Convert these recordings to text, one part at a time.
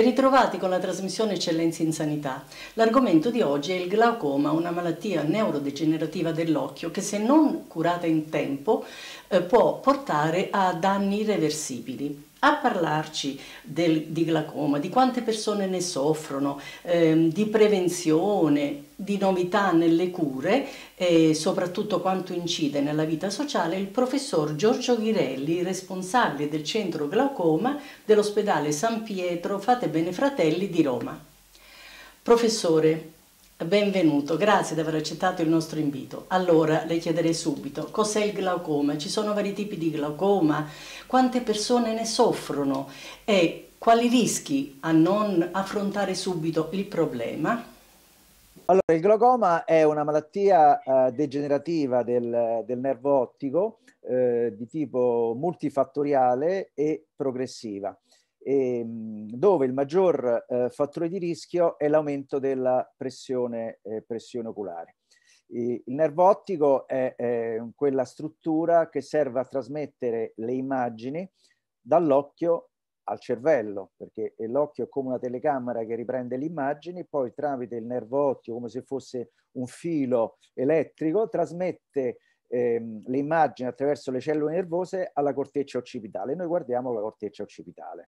Ben ritrovati con la trasmissione Eccellenza in Sanità. L'argomento di oggi è il glaucoma, una malattia neurodegenerativa dell'occhio che se non curata in tempo eh, può portare a danni irreversibili a parlarci del, di glaucoma, di quante persone ne soffrono, ehm, di prevenzione, di novità nelle cure e soprattutto quanto incide nella vita sociale il professor Giorgio Ghirelli, responsabile del centro glaucoma dell'ospedale San Pietro Fate Bene Fratelli di Roma. Professore, Benvenuto, grazie di aver accettato il nostro invito. Allora, le chiederei subito, cos'è il glaucoma? Ci sono vari tipi di glaucoma? Quante persone ne soffrono? E quali rischi a non affrontare subito il problema? Allora, il glaucoma è una malattia eh, degenerativa del, del, nervo ottico eh, di tipo multifattoriale e progressiva ehm, dove il maggior eh, fattore di rischio è l'aumento della pressione, eh, pressione oculare. E il nervo ottico è, è quella struttura che serve a trasmettere le immagini dall'occhio al cervello, perché l'occhio è come una telecamera che riprende le immagini, poi tramite il nervo ottico, come se fosse un filo elettrico, trasmette ehm, le immagini attraverso le cellule nervose alla corteccia occipitale. Noi guardiamo la corteccia occipitale.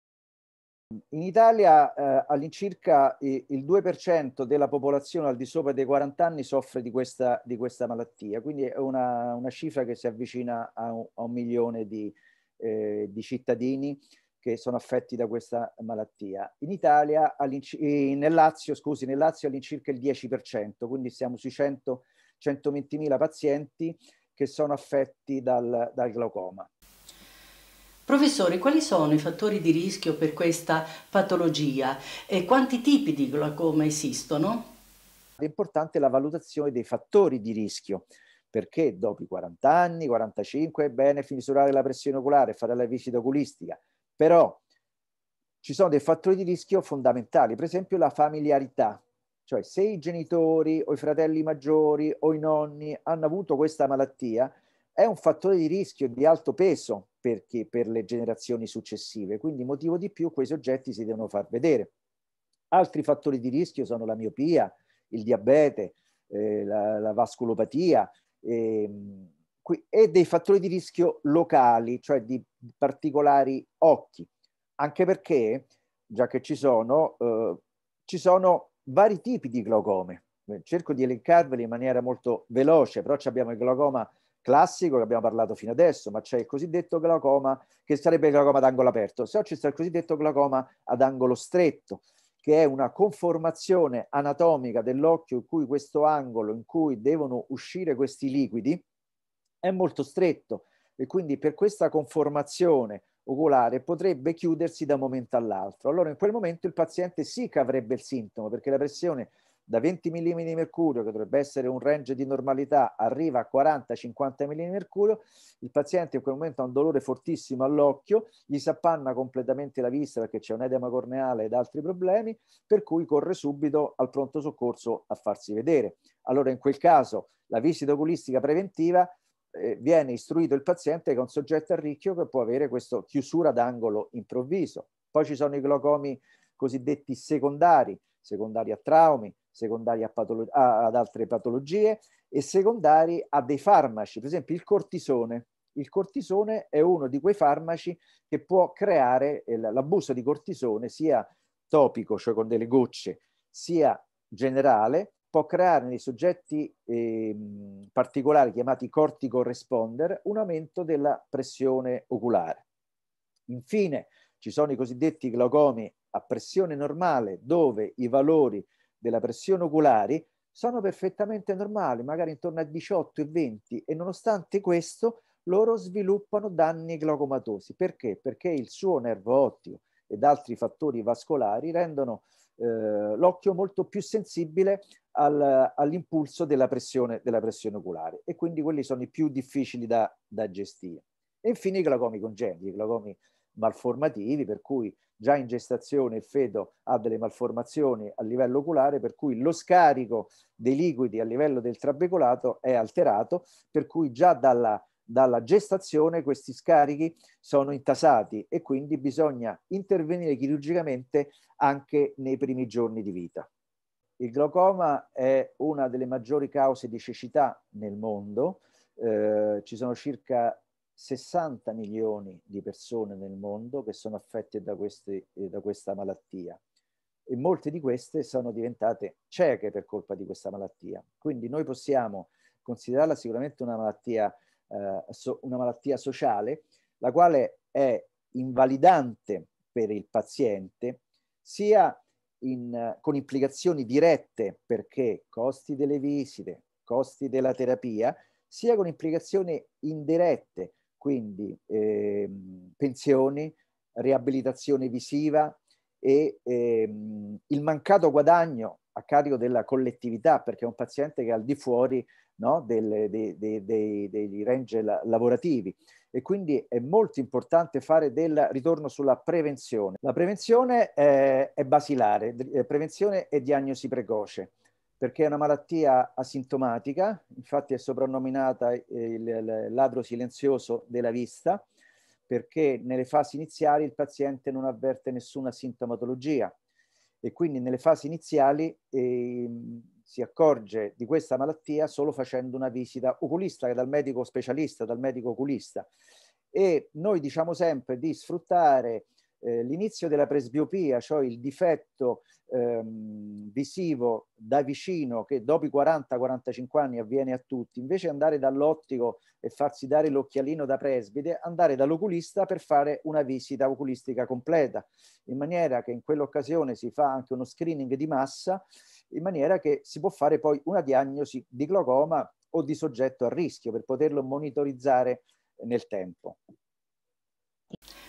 In Italia eh, all'incirca il 2% della popolazione al di sopra dei 40 anni soffre di questa, di questa malattia, quindi è una, una, cifra che si avvicina a un, a un milione di, eh, di, cittadini che sono affetti da questa malattia. In Italia, nel Lazio, scusi, nel Lazio all'incirca il 10%, quindi siamo sui 100, 120.000 pazienti che sono affetti dal, dal glaucoma. Professore, quali sono i fattori di rischio per questa patologia e quanti tipi di glaucoma esistono? È importante la valutazione dei fattori di rischio perché dopo i 40 anni, 45 è bene misurare la pressione oculare, fare la visita oculistica, però ci sono dei fattori di rischio fondamentali, per esempio la familiarità, cioè se i genitori o i fratelli maggiori o i nonni hanno avuto questa malattia, è un fattore di rischio di alto peso perché, per le generazioni successive, quindi motivo di più quei soggetti si devono far vedere. Altri fattori di rischio sono la miopia, il diabete, eh, la, la, vasculopatia eh, e dei fattori di rischio locali, cioè di particolari occhi, anche perché, già che ci sono, eh, ci sono vari tipi di glaucome. Cerco di elencarveli in maniera molto veloce, però abbiamo il glaucoma classico che abbiamo parlato fino adesso, ma c'è il cosiddetto glaucoma, che sarebbe il glaucoma ad angolo aperto, se no c'è il cosiddetto glaucoma ad angolo stretto, che è una conformazione anatomica dell'occhio in cui questo angolo in cui devono uscire questi liquidi è molto stretto e quindi per questa conformazione oculare potrebbe chiudersi da un momento all'altro. Allora in quel momento il paziente sì che avrebbe il sintomo perché la pressione da 20 mm di mercurio, che dovrebbe essere un range di normalità, arriva a 40-50 mm di mercurio, il paziente in quel momento ha un dolore fortissimo all'occhio, gli si appanna completamente la vista perché c'è un edema corneale ed altri problemi, per cui corre subito al pronto soccorso a farsi vedere. Allora in quel caso la visita oculistica preventiva eh, viene istruito il paziente che è un soggetto a rischio che può avere questa chiusura d'angolo improvviso. Poi ci sono i glaucomi cosiddetti secondari, secondari a traumi, secondari patolo- a, ad altre patologie e secondari a dei farmaci, per esempio il cortisone. Il cortisone è uno di quei farmaci che può creare eh, l'abuso di cortisone sia topico, cioè con delle gocce, sia generale, può creare nei soggetti eh, particolari chiamati corticoresponder un aumento della pressione oculare. Infine ci sono i cosiddetti glaucomi a pressione normale dove i valori della pressione oculare sono perfettamente normali, magari intorno a 18 e 20 e nonostante questo loro sviluppano danni glaucomatosi. Perché? Perché il suo nervo ottico ed altri fattori vascolari rendono eh, l'occhio molto più sensibile al, all'impulso della pressione, della pressione oculare e quindi quelli sono i più difficili da, da gestire. E infine i glaucomi congeniti, i glaucomi malformativi, per cui già in gestazione il feto ha delle malformazioni a livello oculare, per cui lo scarico dei liquidi a livello del trabecolato è alterato, per cui già dalla, dalla gestazione questi scarichi sono intasati e quindi bisogna intervenire chirurgicamente anche nei primi giorni di vita. Il glaucoma è una delle maggiori cause di cecità nel mondo, eh, ci sono circa 60 milioni di persone nel mondo che sono affette da, queste, eh, da questa malattia e molte di queste sono diventate cieche per colpa di questa malattia. Quindi noi possiamo considerarla sicuramente una malattia, eh, so, una malattia sociale, la quale è invalidante per il paziente, sia in, con implicazioni dirette perché costi delle visite, costi della terapia, sia con implicazioni indirette quindi eh, pensioni, riabilitazione visiva e ehm, il mancato guadagno a carico della collettività, perché è un paziente che è al di fuori no, delle, dei, dei, dei, dei, range la, lavorativi e quindi è molto importante fare del ritorno sulla prevenzione. La prevenzione è, è basilare, eh, prevenzione e diagnosi precoce perché è una malattia asintomatica, infatti è soprannominata eh, il ladro silenzioso della vista, perché nelle fasi iniziali il paziente non avverte nessuna sintomatologia e quindi nelle fasi iniziali eh, si accorge di questa malattia solo facendo una visita oculista, dal medico specialista, dal medico oculista. E noi diciamo sempre di sfruttare eh, l'inizio della presbiopia, cioè il difetto ehm, visivo da vicino che dopo i 40-45 anni avviene a tutti, invece andare dall'ottico e farsi dare l'occhialino da presbite, andare dall'oculista per fare una visita oculistica completa, in maniera che in quell'occasione si fa anche uno screening di massa, in maniera che si può fare poi una diagnosi di glaucoma o di soggetto a rischio per poterlo monitorizzare nel tempo.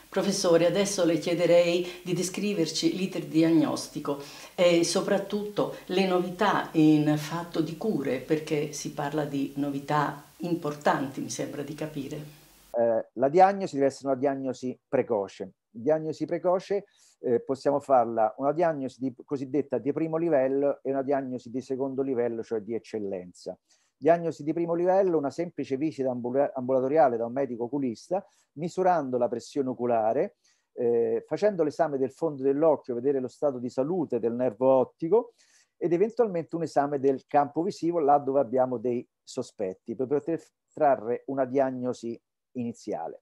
Professore, adesso le chiederei di descriverci l'iter diagnostico e soprattutto le novità in fatto di cure, perché si parla di novità importanti, mi sembra di capire. Eh, la diagnosi deve essere una diagnosi precoce. Diagnosi precoce eh, possiamo farla una diagnosi di, cosiddetta di primo livello e una diagnosi di secondo livello, cioè di eccellenza. Diagnosi di primo livello, una semplice visita ambulatoriale da un medico oculista, misurando la pressione oculare, eh, facendo l'esame del fondo dell'occhio, vedere lo stato di salute del nervo ottico ed eventualmente un esame del campo visivo là dove abbiamo dei sospetti per poter trarre una diagnosi iniziale.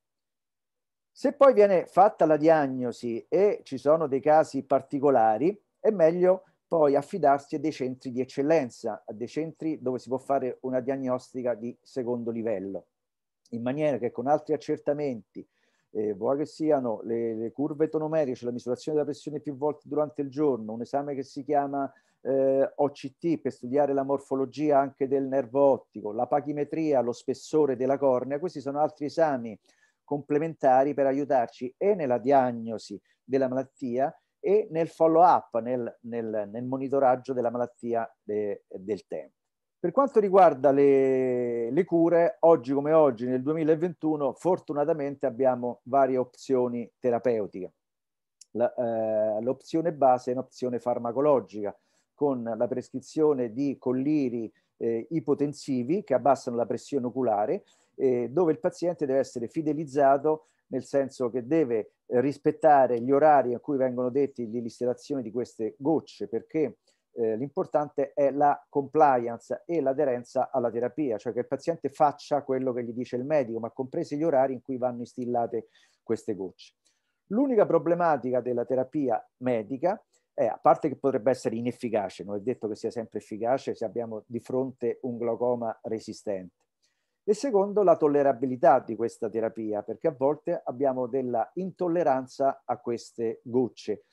Se poi viene fatta la diagnosi e ci sono dei casi particolari, è meglio poi affidarsi a dei centri di eccellenza, a dei centri dove si può fare una diagnostica di secondo livello, in maniera che con altri accertamenti, eh, vuoi che siano le, le curve tonomeriche, la misurazione della pressione più volte durante il giorno, un esame che si chiama eh, OCT per studiare la morfologia anche del nervo ottico, la pachimetria, lo spessore della cornea, questi sono altri esami complementari per aiutarci e nella diagnosi della malattia e nel follow up, nel, nel, nel monitoraggio della malattia de, del tempo. Per quanto riguarda le, le, cure, oggi come oggi, nel 2021, fortunatamente abbiamo varie opzioni terapeutiche. Eh, l'opzione eh, base è un'opzione farmacologica, con la prescrizione di colliri eh, ipotensivi che abbassano la pressione oculare, eh, dove il paziente deve essere fidelizzato nel senso che deve eh, rispettare gli orari a cui vengono detti l'installazione di queste gocce, perché eh, l'importante è la compliance e l'aderenza alla terapia, cioè che il paziente faccia quello che gli dice il medico, ma compresi gli orari in cui vanno instillate queste gocce. L'unica problematica della terapia medica è, a parte che potrebbe essere inefficace, non è detto che sia sempre efficace se abbiamo di fronte un glaucoma resistente, e secondo la tollerabilità di questa terapia, perché a volte abbiamo della intolleranza a queste gocce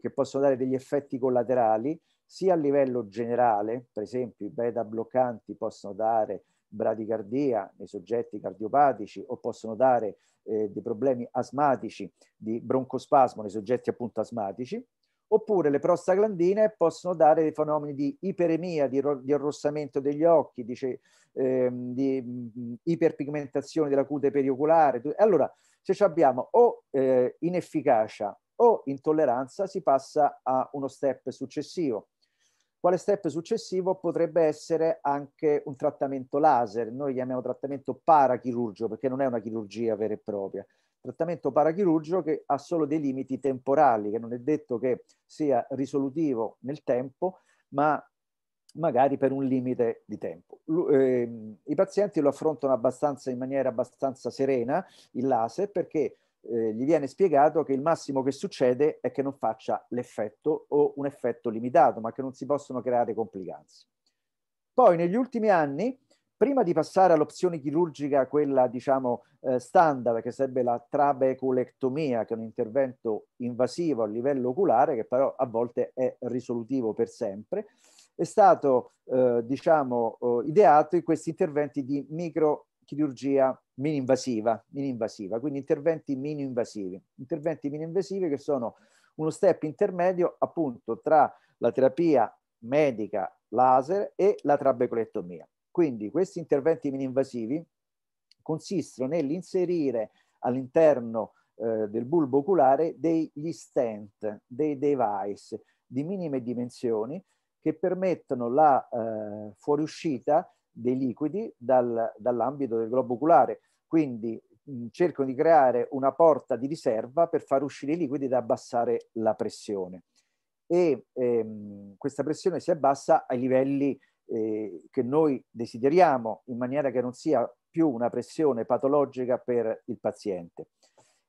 che possono dare degli effetti collaterali sia a livello generale, per esempio i beta bloccanti possono dare bradicardia nei soggetti cardiopatici o possono dare eh, dei problemi asmatici di broncospasmo nei soggetti appunto asmatici, oppure le prostaglandine possono dare dei fenomeni di iperemia, di, di arrossamento degli occhi, di, ehm, di mh, iperpigmentazione della cute perioculare. Allora, se abbiamo o eh, inefficacia o intolleranza, si passa a uno step successivo. Quale step successivo potrebbe essere anche un trattamento laser, noi chiamiamo trattamento parachirurgico perché non è una chirurgia vera e propria, trattamento parachirurgico che ha solo dei limiti temporali, che non è detto che sia risolutivo nel tempo, ma magari per un limite di tempo. Ehm, I pazienti lo affrontano abbastanza in maniera abbastanza serena, il laser, perché eh, gli viene spiegato che il massimo che succede è che non faccia l'effetto o un effetto limitato, ma che non si possono creare complicanze. Poi negli ultimi anni Prima di passare all'opzione chirurgica, quella diciamo eh, standard, che sarebbe la trabecolectomia, che è un intervento invasivo a livello oculare, che però a volte è risolutivo per sempre, è stato eh, diciamo eh, ideato in questi interventi di microchirurgia mini-invasiva, mini-invasiva, quindi interventi mini-invasivi. Interventi mini-invasivi che sono uno step intermedio appunto tra la terapia medica laser e la trabecolettomia. Quindi questi interventi mini-invasivi consistono nell'inserire all'interno eh, del bulbo oculare degli stent, dei device di minime dimensioni che permettono la eh, fuoriuscita dei liquidi dal, dall'ambito del globo oculare. Quindi mh, cercano di creare una porta di riserva per far uscire i liquidi ed abbassare la pressione. E ehm, questa pressione si abbassa ai livelli eh, che noi desideriamo in maniera che non sia più una pressione patologica per il paziente.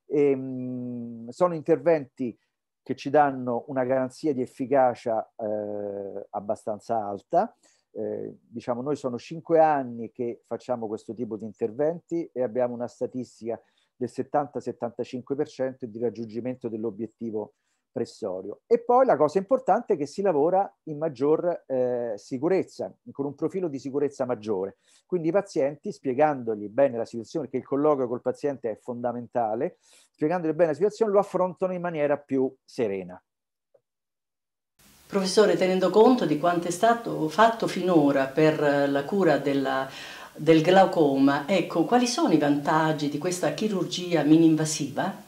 E, ehm, mh, sono interventi che ci danno una garanzia di efficacia eh, abbastanza alta. Eh, diciamo noi sono cinque anni che facciamo questo tipo di interventi e abbiamo una statistica del 70-75% di raggiungimento dell'obiettivo pressorio. E poi la cosa importante è che si lavora in maggior eh, sicurezza, con un profilo di sicurezza maggiore. Quindi i pazienti, spiegandogli bene la situazione, perché il colloquio col paziente è fondamentale, spiegandogli bene la situazione lo affrontano in maniera più serena. Professore, tenendo conto di quanto è stato fatto finora per la cura della, del glaucoma, ecco, quali sono i vantaggi di questa chirurgia mini-invasiva?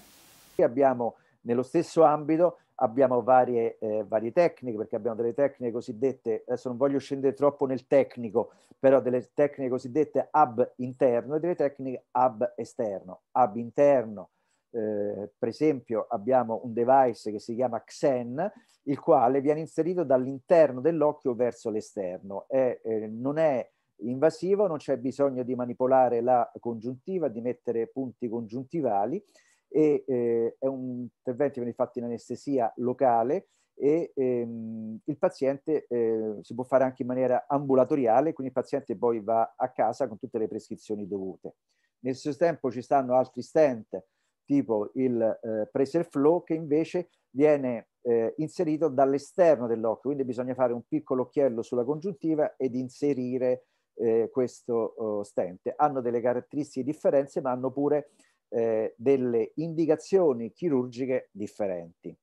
Abbiamo nello stesso ambito abbiamo varie, eh, varie, tecniche, perché abbiamo delle tecniche cosiddette, adesso non voglio scendere troppo nel tecnico, però delle tecniche cosiddette hub interno e delle tecniche hub esterno. Hub interno, eh, per esempio, abbiamo un device che si chiama Xen, il quale viene inserito dall'interno dell'occhio verso l'esterno. Eh, non è invasivo, non c'è bisogno di manipolare la congiuntiva, di mettere punti congiuntivali, e eh, è un intervento che viene fatto in anestesia locale e ehm, il paziente eh, si può fare anche in maniera ambulatoriale, quindi il paziente poi va a casa con tutte le prescrizioni dovute. Nel stesso tempo ci stanno altri stent tipo il eh, Preser Flow che invece viene eh, inserito dall'esterno dell'occhio, quindi bisogna fare un piccolo occhiello sulla congiuntiva ed inserire eh, questo oh, stent. Hanno delle caratteristiche differenze ma hanno pure eh, delle indicazioni chirurgiche differenti.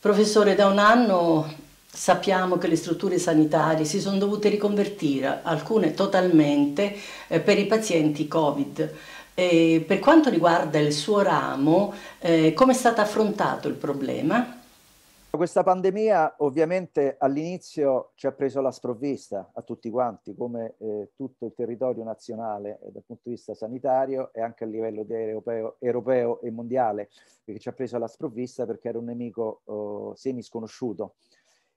Professore, da un anno sappiamo che le strutture sanitarie si sono dovute riconvertire, alcune totalmente, eh, per i pazienti Covid. E per quanto riguarda il suo ramo, eh, come è stato affrontato il problema? questa pandemia ovviamente all'inizio ci ha preso la sprovvista a tutti quanti, come eh, tutto il territorio nazionale eh, dal punto di vista sanitario e anche a livello europeo, europeo, e mondiale, perché ci ha preso la sprovvista perché era un nemico oh, semi sconosciuto.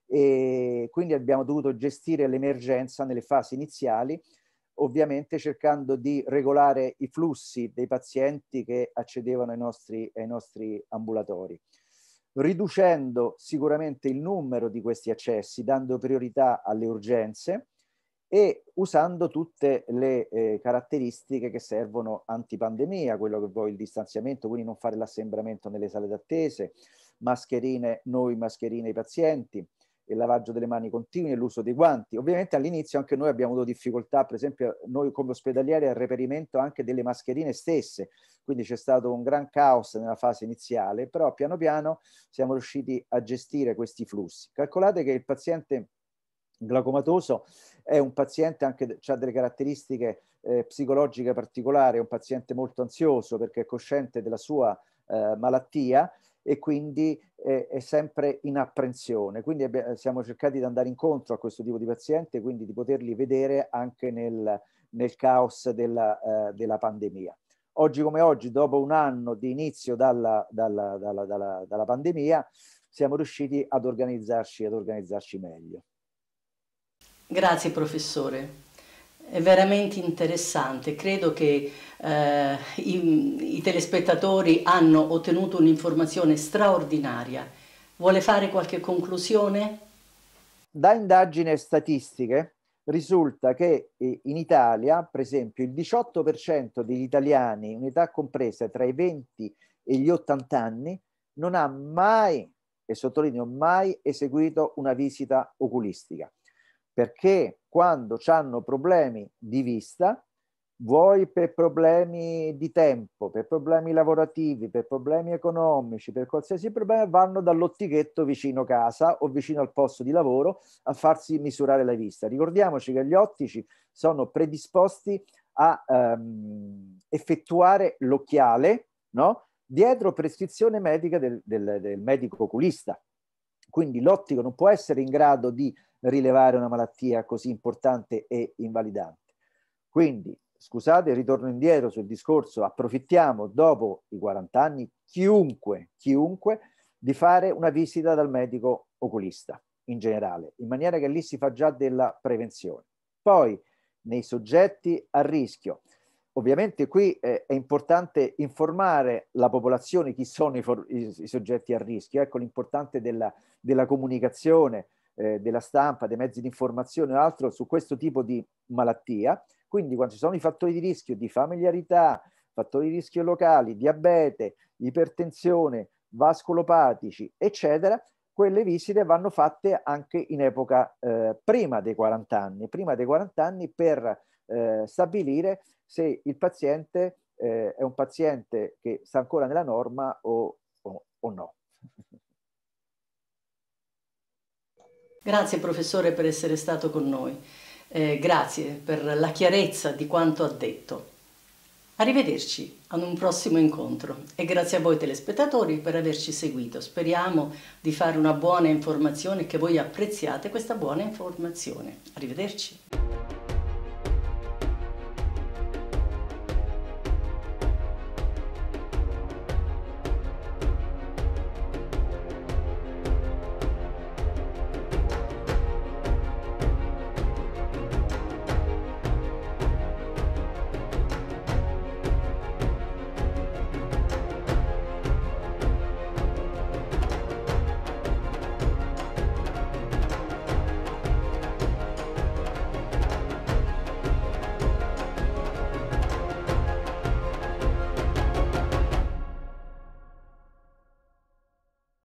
E quindi abbiamo dovuto gestire l'emergenza nelle fasi iniziali, ovviamente cercando di regolare i flussi dei pazienti che accedevano ai nostri, ai nostri ambulatori riducendo sicuramente il numero di questi accessi, dando priorità alle urgenze e usando tutte le eh, caratteristiche che servono antipandemia, quello che vuoi il distanziamento, quindi non fare l'assembramento nelle sale d'attese, mascherine noi, mascherine ai pazienti, il lavaggio delle mani continue, l'uso dei guanti. Ovviamente all'inizio anche noi abbiamo avuto difficoltà, per esempio noi come ospedalieri al reperimento anche delle mascherine stesse, quindi c'è stato un gran caos nella fase iniziale, però piano piano siamo riusciti a gestire questi flussi. Calcolate che il paziente glaucomatoso è un paziente anche ha delle caratteristiche eh, psicologiche particolari, è un paziente molto ansioso perché è cosciente della sua eh, malattia e quindi eh, è sempre in apprensione. Quindi abbiamo, siamo cercati di andare incontro a questo tipo di paziente, quindi di poterli vedere anche nel, nel caos della, eh, della, pandemia. Oggi come oggi, dopo un anno di inizio dalla, dalla, dalla, dalla pandemia, siamo riusciti ad organizzarci, ad organizzarci meglio. Grazie professore è veramente interessante. Credo che eh, i, i, telespettatori hanno ottenuto un'informazione straordinaria. Vuole fare qualche conclusione? Da indagini statistiche risulta che eh, in Italia, per esempio, il 18% degli italiani in età compresa tra i 20 e gli 80 anni non ha mai, e sottolineo mai, eseguito una visita oculistica perché quando hanno problemi di vista, vuoi per problemi di tempo, per problemi lavorativi, per problemi economici, per qualsiasi problema, vanno dall'ottichetto vicino casa o vicino al posto di lavoro a farsi misurare la vista. Ricordiamoci che gli ottici sono predisposti a ehm, effettuare l'occhiale no? dietro prescrizione medica del, del, del medico oculista. Quindi l'ottico non può essere in grado di rilevare una malattia così importante e invalidante. Quindi, scusate, ritorno indietro sul discorso, approfittiamo dopo i 40 anni, chiunque, chiunque, di fare una visita dal medico oculista in generale, in maniera che lì si fa già della prevenzione. Poi, nei soggetti a rischio, ovviamente qui eh, è importante informare la popolazione chi sono i, i, i soggetti a rischio, ecco l'importante della, della comunicazione, eh, della stampa, dei mezzi di informazione o altro su questo tipo di malattia. Quindi quando ci sono i fattori di rischio di familiarità, fattori di rischio locali, diabete, ipertensione, vascolopatici, eccetera, quelle visite vanno fatte anche in epoca eh, prima dei 40 anni, prima dei 40 anni per eh, stabilire se il paziente eh, è un paziente che sta ancora nella norma o, o, o no. Grazie professore per essere stato con noi. Eh, grazie per la chiarezza di quanto ha detto. Arrivederci ad un prossimo incontro e grazie a voi telespettatori per averci seguito. Speriamo di fare una buona informazione e che voi apprezziate questa buona informazione. Arrivederci.